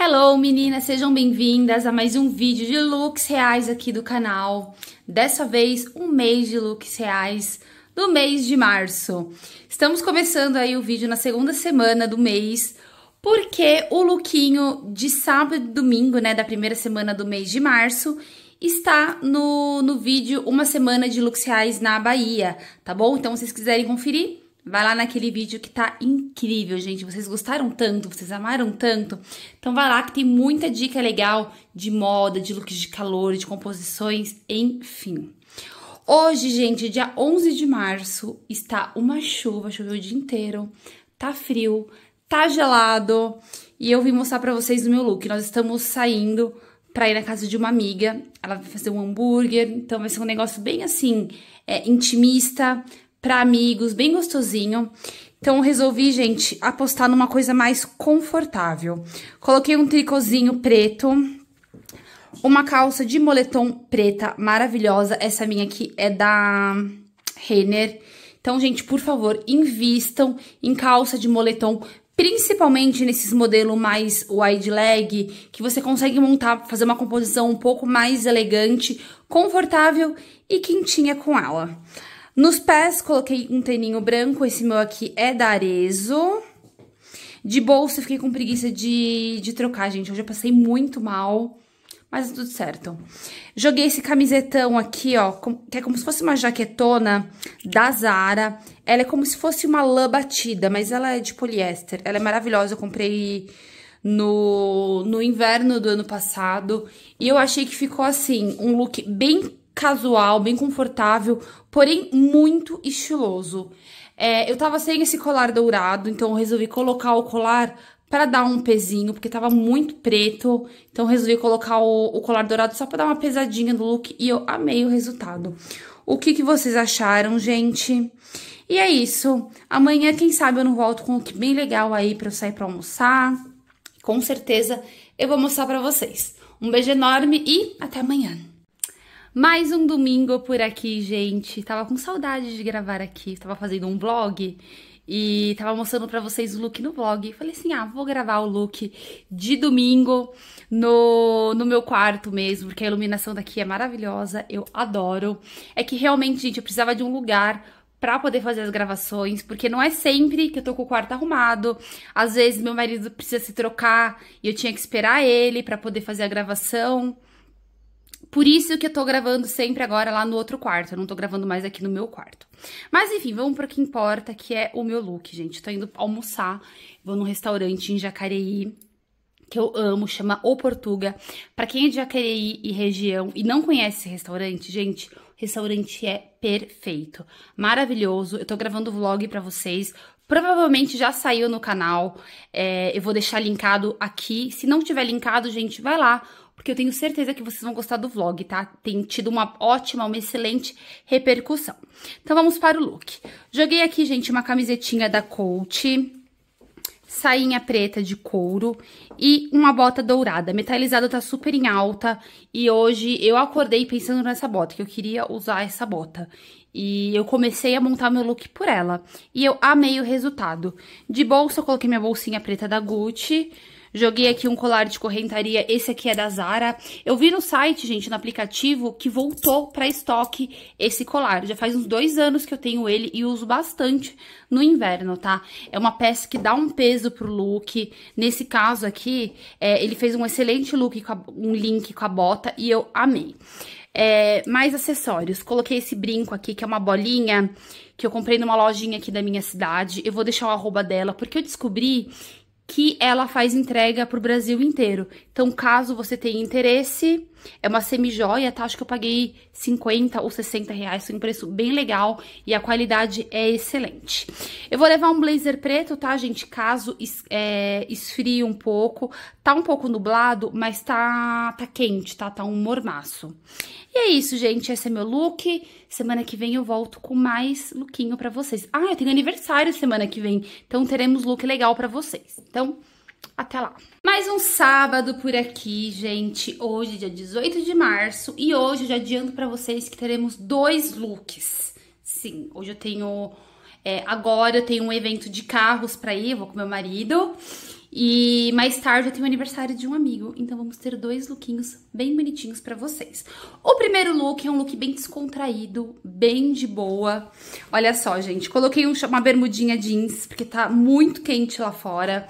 Hello meninas, sejam bem-vindas a mais um vídeo de looks reais aqui do canal. Dessa vez, um mês de looks reais do mês de março. Estamos começando aí o vídeo na segunda semana do mês, porque o lookinho de sábado e domingo, né, da primeira semana do mês de março, está no, no vídeo Uma Semana de Looks Reais na Bahia, tá bom? Então, se vocês quiserem conferir, Vai lá naquele vídeo que tá incrível, gente. Vocês gostaram tanto, vocês amaram tanto. Então vai lá que tem muita dica legal de moda, de looks de calor, de composições, enfim. Hoje, gente, dia 11 de março, está uma chuva, choveu o dia inteiro, tá frio, tá gelado. E eu vim mostrar pra vocês o meu look. Nós estamos saindo pra ir na casa de uma amiga. Ela vai fazer um hambúrguer, então vai ser um negócio bem assim, é, intimista, para amigos, bem gostosinho. Então, resolvi, gente, apostar numa coisa mais confortável. Coloquei um tricôzinho preto, uma calça de moletom preta maravilhosa. Essa minha aqui é da Renner. Então, gente, por favor, invistam em calça de moletom principalmente nesses modelos mais wide leg, que você consegue montar, fazer uma composição um pouco mais elegante, confortável e quentinha com ela. Nos pés, coloquei um teninho branco, esse meu aqui é da Arezo. De bolsa, fiquei com preguiça de, de trocar, gente. Hoje eu passei muito mal, mas tá tudo certo. Joguei esse camisetão aqui, ó, que é como se fosse uma jaquetona da Zara. Ela é como se fosse uma lã batida, mas ela é de poliéster. Ela é maravilhosa, eu comprei no, no inverno do ano passado. E eu achei que ficou assim, um look bem casual, bem confortável, porém muito estiloso. É, eu tava sem esse colar dourado, então eu resolvi colocar o colar para dar um pezinho, porque tava muito preto. Então eu resolvi colocar o, o colar dourado só para dar uma pesadinha no look e eu amei o resultado. O que, que vocês acharam, gente? E é isso. Amanhã, quem sabe, eu não volto com um look bem legal aí pra eu sair pra almoçar. Com certeza eu vou mostrar pra vocês. Um beijo enorme e até amanhã. Mais um domingo por aqui, gente. Tava com saudade de gravar aqui. Tava fazendo um vlog e tava mostrando para vocês o look no vlog. Falei assim: ah, vou gravar o look de domingo no, no meu quarto mesmo, porque a iluminação daqui é maravilhosa. Eu adoro. É que realmente, gente, eu precisava de um lugar para poder fazer as gravações, porque não é sempre que eu tô com o quarto arrumado. Às vezes meu marido precisa se trocar e eu tinha que esperar ele para poder fazer a gravação. Por isso que eu tô gravando sempre agora lá no outro quarto, eu não tô gravando mais aqui no meu quarto. Mas enfim, vamos pro que importa, que é o meu look, gente. tô indo almoçar, vou num restaurante em Jacareí, que eu amo, chama O Portuga. Para quem é de Jacareí e região e não conhece esse restaurante, gente, o restaurante é perfeito, maravilhoso. Eu tô gravando vlog para vocês. Provavelmente já saiu no canal. É, eu vou deixar linkado aqui. Se não tiver linkado, gente, vai lá porque eu tenho certeza que vocês vão gostar do vlog, tá? Tem tido uma ótima, uma excelente repercussão. Então vamos para o look. Joguei aqui, gente, uma camisetinha da Coach, sainha preta de couro e uma bota dourada. Metalizada tá super em alta e hoje eu acordei pensando nessa bota, que eu queria usar essa bota. E eu comecei a montar meu look por ela. E eu amei o resultado. De bolsa, eu coloquei minha bolsinha preta da Gucci. Joguei aqui um colar de correntaria, esse aqui é da Zara. Eu vi no site, gente, no aplicativo, que voltou pra estoque esse colar. Já faz uns dois anos que eu tenho ele e uso bastante no inverno, tá? É uma peça que dá um peso pro look. Nesse caso aqui, é, ele fez um excelente look, com a, um link com a bota e eu amei. É, mais acessórios. Coloquei esse brinco aqui, que é uma bolinha que eu comprei numa lojinha aqui da minha cidade. Eu vou deixar o arroba dela, porque eu descobri que ela faz entrega para o Brasil inteiro. Então, caso você tenha interesse, é uma semi-joia, tá? Acho que eu paguei 50 ou 60 reais, foi um preço bem legal e a qualidade é excelente. Eu vou levar um blazer preto, tá, gente? Caso es, é, esfrie um pouco. Tá um pouco nublado, mas tá, tá quente, tá? Tá um mormaço. E é isso, gente. Esse é meu look. Semana que vem eu volto com mais lookinho pra vocês. Ah, eu tenho aniversário semana que vem, então teremos look legal pra vocês. Então... Até lá. Mais um sábado por aqui, gente. Hoje, dia 18 de março, e hoje eu já adianto para vocês que teremos dois looks. Sim, hoje eu tenho. É, agora eu tenho um evento de carros para ir, vou com meu marido. E mais tarde eu tenho o aniversário de um amigo, então vamos ter dois lookinhos bem bonitinhos para vocês. O primeiro look é um look bem descontraído, bem de boa. Olha só, gente, coloquei um, uma bermudinha jeans, porque tá muito quente lá fora.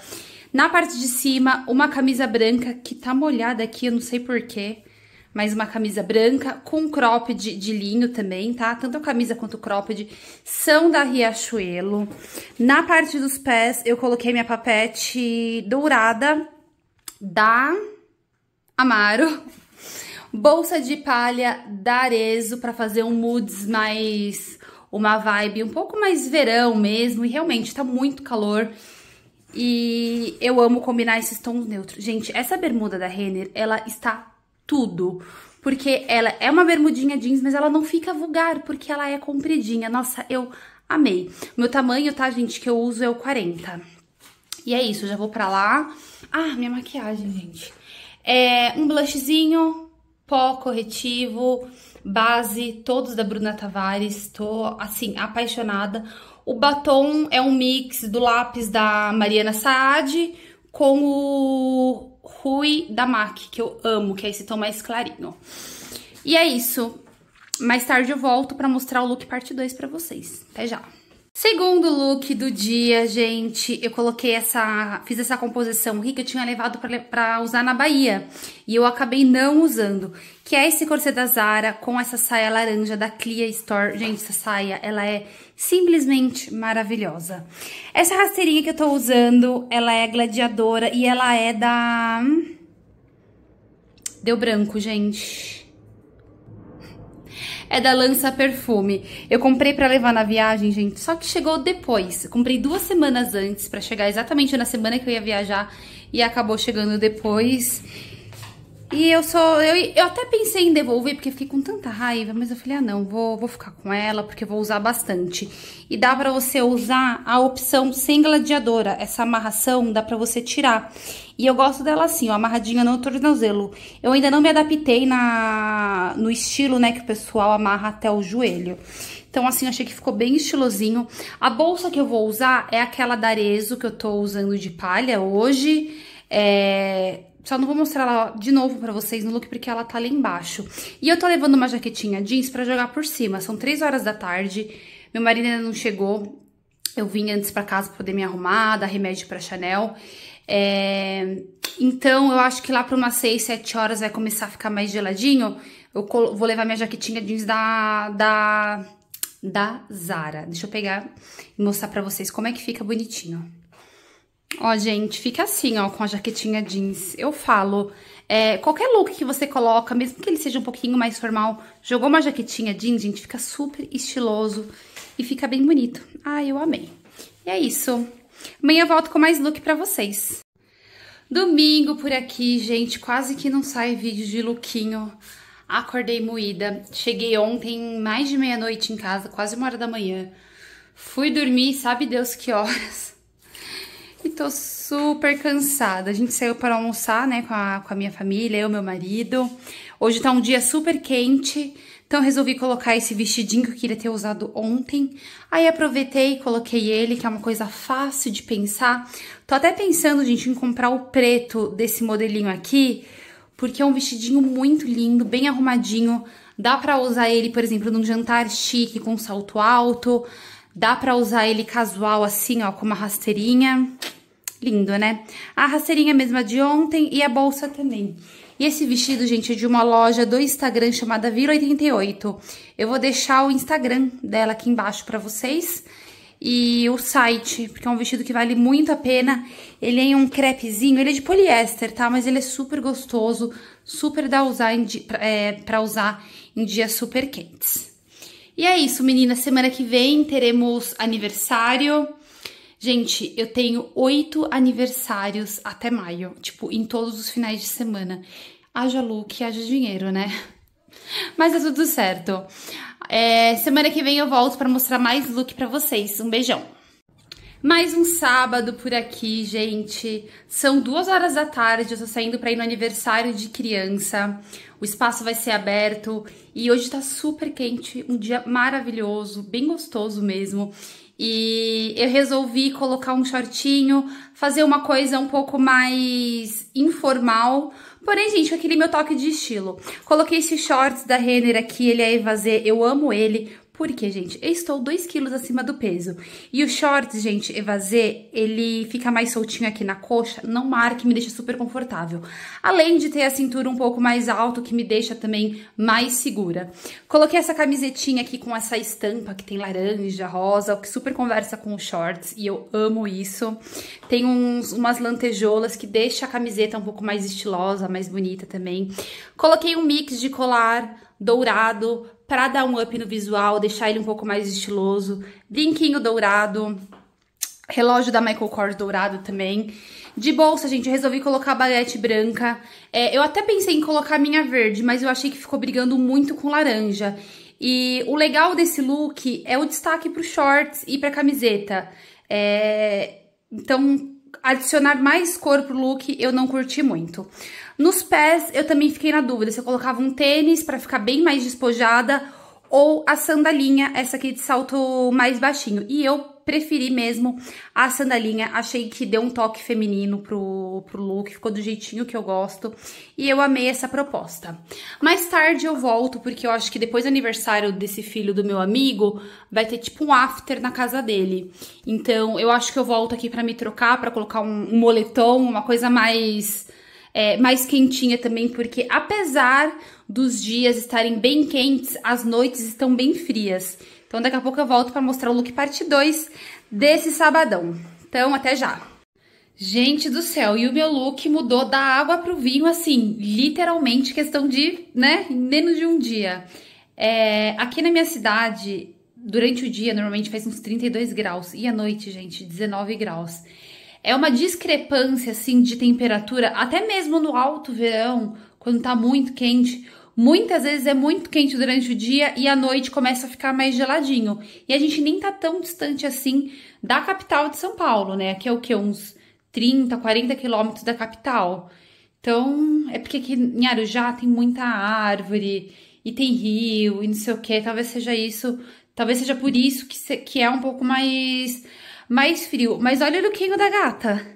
Na parte de cima, uma camisa branca que tá molhada aqui, eu não sei porquê. Mas uma camisa branca com cropped de linho também, tá? Tanto a camisa quanto o cropped são da Riachuelo. Na parte dos pés, eu coloquei minha papete dourada da Amaro. Bolsa de palha da Arezo para fazer um moods mais... Uma vibe um pouco mais verão mesmo. E realmente tá muito calor. E eu amo combinar esses tons neutros. Gente, essa bermuda da Renner, ela está tudo. Porque ela é uma bermudinha jeans, mas ela não fica vulgar, porque ela é compridinha. Nossa, eu amei. Meu tamanho, tá, gente, que eu uso é o 40. E é isso, já vou pra lá. Ah, minha maquiagem, gente. É um blushzinho, pó, corretivo, base, todos da Bruna Tavares. Tô, assim, apaixonada. O batom é um mix do lápis da Mariana Saad com o Rui da MAC, que eu amo, que é esse tom mais clarinho. E é isso. Mais tarde eu volto pra mostrar o look parte 2 pra vocês. Até já! Segundo look do dia, gente, eu coloquei essa, fiz essa composição rica, eu tinha levado para usar na Bahia, e eu acabei não usando, que é esse corset da Zara com essa saia laranja da Clia Store. Gente, essa saia, ela é simplesmente maravilhosa. Essa rasteirinha que eu tô usando, ela é gladiadora e ela é da... Deu branco, gente é da Lança Perfume. Eu comprei para levar na viagem, gente, só que chegou depois. Eu comprei duas semanas antes para chegar exatamente na semana que eu ia viajar e acabou chegando depois. E eu só. Eu, eu até pensei em devolver, porque fiquei com tanta raiva, mas eu falei, ah, não, vou, vou ficar com ela, porque eu vou usar bastante. E dá pra você usar a opção sem gladiadora. Essa amarração dá pra você tirar. E eu gosto dela assim, ó, amarradinha no tornozelo. Eu ainda não me adaptei na, no estilo, né, que o pessoal amarra até o joelho. Então, assim, eu achei que ficou bem estilosinho. A bolsa que eu vou usar é aquela da Arezo, que eu tô usando de palha hoje. É, só não vou mostrar ela de novo pra vocês no look, porque ela tá ali embaixo. E eu tô levando uma jaquetinha jeans pra jogar por cima. São três horas da tarde, meu marido ainda não chegou. Eu vim antes pra casa pra poder me arrumar, dar remédio pra Chanel. É... Então, eu acho que lá pra umas 6, 7 horas vai começar a ficar mais geladinho. Eu vou levar minha jaquetinha jeans da, da, da Zara. Deixa eu pegar e mostrar pra vocês como é que fica bonitinho. Ó, gente, fica assim, ó, com a jaquetinha jeans. Eu falo, é, qualquer look que você coloca, mesmo que ele seja um pouquinho mais formal, jogou uma jaquetinha jeans, gente, fica super estiloso e fica bem bonito. ai eu amei. E é isso. Amanhã eu volto com mais look pra vocês. Domingo por aqui, gente, quase que não sai vídeo de lookinho. Acordei moída. Cheguei ontem mais de meia-noite em casa, quase uma hora da manhã. Fui dormir, sabe Deus que horas. E tô super cansada. A gente saiu para almoçar, né, com a, com a minha família, eu, meu marido. Hoje tá um dia super quente, então resolvi colocar esse vestidinho que eu queria ter usado ontem. Aí aproveitei e coloquei ele, que é uma coisa fácil de pensar. Tô até pensando, gente, em comprar o preto desse modelinho aqui, porque é um vestidinho muito lindo, bem arrumadinho. Dá pra usar ele, por exemplo, num jantar chique com salto alto. Dá pra usar ele casual assim, ó, com uma rasteirinha. Lindo, né? A rasteirinha mesma de ontem e a bolsa também. E esse vestido, gente, é de uma loja do Instagram chamada Vila88. Eu vou deixar o Instagram dela aqui embaixo pra vocês. E o site, porque é um vestido que vale muito a pena. Ele é em um crepezinho, ele é de poliéster, tá? Mas ele é super gostoso, super dá usar em, é, pra usar em dias super quentes. E é isso, meninas. Semana que vem teremos aniversário. Gente, eu tenho oito aniversários até maio, tipo, em todos os finais de semana. Haja look, haja dinheiro, né? Mas é tudo certo. É, semana que vem eu volto para mostrar mais look para vocês. Um beijão! Mais um sábado por aqui, gente. São duas horas da tarde, eu tô saindo para ir no aniversário de criança. O espaço vai ser aberto e hoje tá super quente, um dia maravilhoso, bem gostoso mesmo. E eu resolvi colocar um shortinho, fazer uma coisa um pouco mais informal, Porém, gente, aquele meu toque de estilo. Coloquei esse shorts da Renner aqui, ele é evasê, eu amo ele, porque, gente, eu estou 2 quilos acima do peso. E o shorts, gente, evasê, ele fica mais soltinho aqui na coxa, não marca e me deixa super confortável. Além de ter a cintura um pouco mais alta, que me deixa também mais segura. Coloquei essa camisetinha aqui com essa estampa que tem laranja, rosa, o que super conversa com os shorts, e eu amo isso. Tem uns, umas lantejoulas que deixa a camiseta um pouco mais estilosa, mais bonita também. Coloquei um mix de colar dourado, para dar um up no visual, deixar ele um pouco mais estiloso. Brinquinho dourado, relógio da Michael Kors dourado também. De bolsa, gente, eu resolvi colocar a baguete branca. É, eu até pensei em colocar a minha verde, mas eu achei que ficou brigando muito com laranja. E o legal desse look é o destaque os shorts e pra camiseta. É, então, adicionar mais cor pro look eu não curti muito. Nos pés, eu também fiquei na dúvida se eu colocava um tênis para ficar bem mais despojada ou a sandalinha, essa aqui de salto mais baixinho. E eu preferi mesmo a sandalinha, achei que deu um toque feminino pro, pro look, ficou do jeitinho que eu gosto, e eu amei essa proposta. Mais tarde eu volto, porque eu acho que depois do aniversário desse filho do meu amigo, vai ter tipo um after na casa dele. Então, eu acho que eu volto aqui pra me trocar, pra colocar um, um moletom, uma coisa mais é, mais quentinha também, porque apesar dos dias estarem bem quentes, as noites estão bem frias. Então daqui a pouco eu volto para mostrar o look parte 2 desse sabadão. Então até já! Gente do céu, e o meu look mudou da água pro vinho, assim, literalmente questão de, né, menos de um dia. É, aqui na minha cidade, durante o dia, normalmente faz uns 32 graus, e à noite, gente, 19 graus é uma discrepância assim de temperatura, até mesmo no alto verão, quando tá muito quente. Muitas vezes é muito quente durante o dia e à noite começa a ficar mais geladinho. E a gente nem tá tão distante assim da capital de São Paulo, né? Aqui é o que? Uns 30, 40 quilômetros da capital. Então, é porque aqui em Arujá tem muita árvore e tem rio e não sei o que. Talvez seja isso, talvez seja por isso que, que é um pouco mais mais frio. Mas olha o lookinho da gata.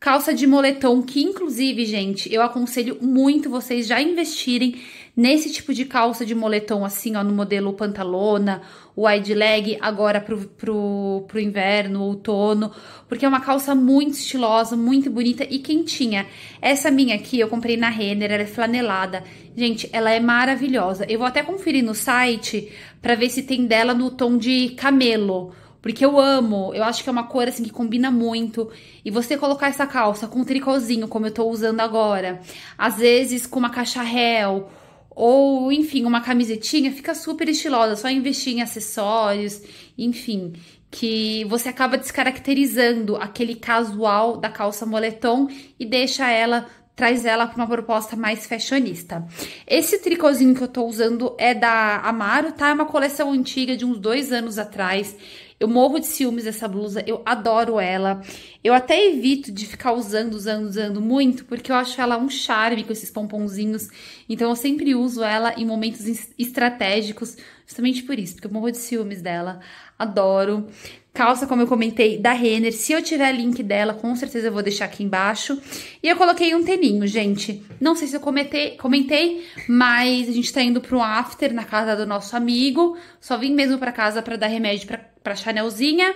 Calça de moletom, que inclusive, gente, eu aconselho muito vocês já investirem nesse tipo de calça de moletom, assim, ó, no modelo pantalona, wide leg, agora pro, pro, pro inverno, outono, porque é uma calça muito estilosa, muito bonita e quentinha. Essa minha aqui eu comprei na Renner, ela é flanelada. Gente, ela é maravilhosa. Eu vou até conferir no site pra ver se tem dela no tom de camelo, porque eu amo, eu acho que é uma cor assim que combina muito. E você colocar essa calça com um tricôzinho, como eu tô usando agora, às vezes com uma réu, ou enfim, uma camisetinha, fica super estilosa, só investir em acessórios, enfim, que você acaba descaracterizando aquele casual da calça moletom e deixa ela traz ela para uma proposta mais fashionista. Esse tricôzinho que eu tô usando é da Amaro, tá? É uma coleção antiga de uns dois anos atrás. Eu morro de ciúmes dessa blusa, eu adoro ela. Eu até evito de ficar usando, usando, usando muito, porque eu acho ela um charme com esses pomponzinhos. Então eu sempre uso ela em momentos estratégicos, justamente por isso, porque eu morro de ciúmes dela. Adoro. Calça, como eu comentei, da Renner. Se eu tiver link dela, com certeza eu vou deixar aqui embaixo. E eu coloquei um teninho, gente. Não sei se eu comentei, comentei mas a gente tá indo pro after na casa do nosso amigo. Só vim mesmo pra casa pra dar remédio pra pra Chanelzinha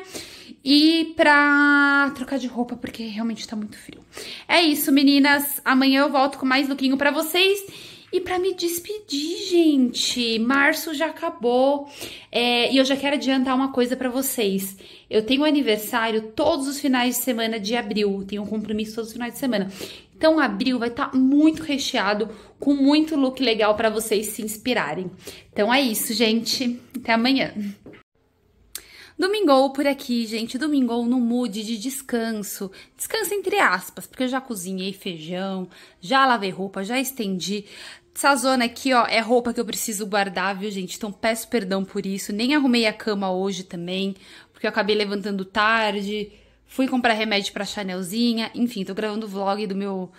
e pra trocar de roupa, porque realmente tá muito frio. É isso, meninas. Amanhã eu volto com mais lookinho pra vocês. E pra me despedir, gente, março já acabou. É, e eu já quero adiantar uma coisa pra vocês. Eu tenho aniversário todos os finais de semana de abril. Tenho um compromisso todos os finais de semana. Então, abril vai estar tá muito recheado, com muito look legal pra vocês se inspirarem. Então é isso, gente. Até amanhã. Domingou por aqui, gente. Domingou no mood de descanso. Descanso entre aspas, porque eu já cozinhei feijão, já lavei roupa, já estendi. Essa zona aqui, ó, é roupa que eu preciso guardar, viu, gente? Então peço perdão por isso. Nem arrumei a cama hoje também, porque eu acabei levantando tarde. Fui comprar remédio pra Chanelzinha. Enfim, tô gravando o vlog do meu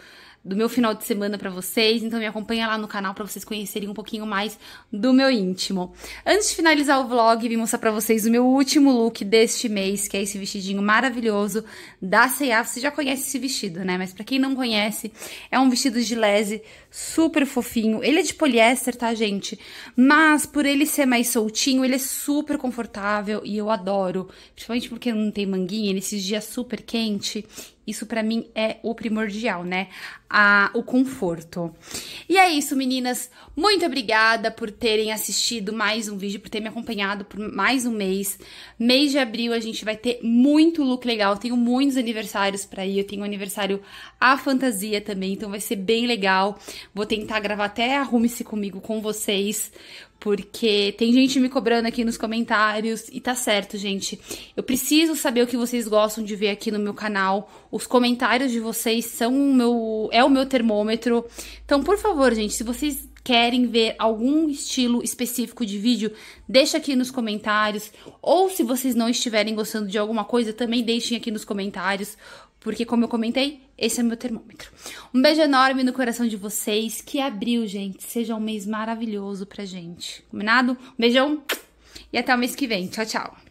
do meu final de semana para vocês, então me acompanha lá no canal para vocês conhecerem um pouquinho mais do meu íntimo. Antes de finalizar o vlog, vim mostrar para vocês o meu último look deste mês, que é esse vestidinho maravilhoso da C&A. Você já conhece esse vestido, né? Mas para quem não conhece, é um vestido de lese super fofinho. Ele é de poliéster, tá, gente? Mas por ele ser mais soltinho, ele é super confortável e eu adoro, principalmente porque não tem manguinha, nesses dias super quente isso para mim é o primordial, né? A, o conforto. E é isso, meninas. Muito obrigada por terem assistido mais um vídeo, por ter me acompanhado por mais um mês. Mês de abril a gente vai ter muito look legal. tenho muitos aniversários para ir. Eu tenho um aniversário à fantasia também, então vai ser bem legal. Vou tentar gravar até Arrume-se Comigo com vocês, porque tem gente me cobrando aqui nos comentários e tá certo, gente. Eu preciso saber o que vocês gostam de ver aqui no meu canal. Os comentários de vocês são o meu é o meu termômetro. Então, por favor, gente, se vocês querem ver algum estilo específico de vídeo, deixa aqui nos comentários. Ou se vocês não estiverem gostando de alguma coisa, também deixem aqui nos comentários. Porque, como eu comentei, esse é meu termômetro. Um beijo enorme no coração de vocês. Que abril, gente, seja um mês maravilhoso pra gente. Combinado? Um beijão e até o mês que vem. Tchau, tchau.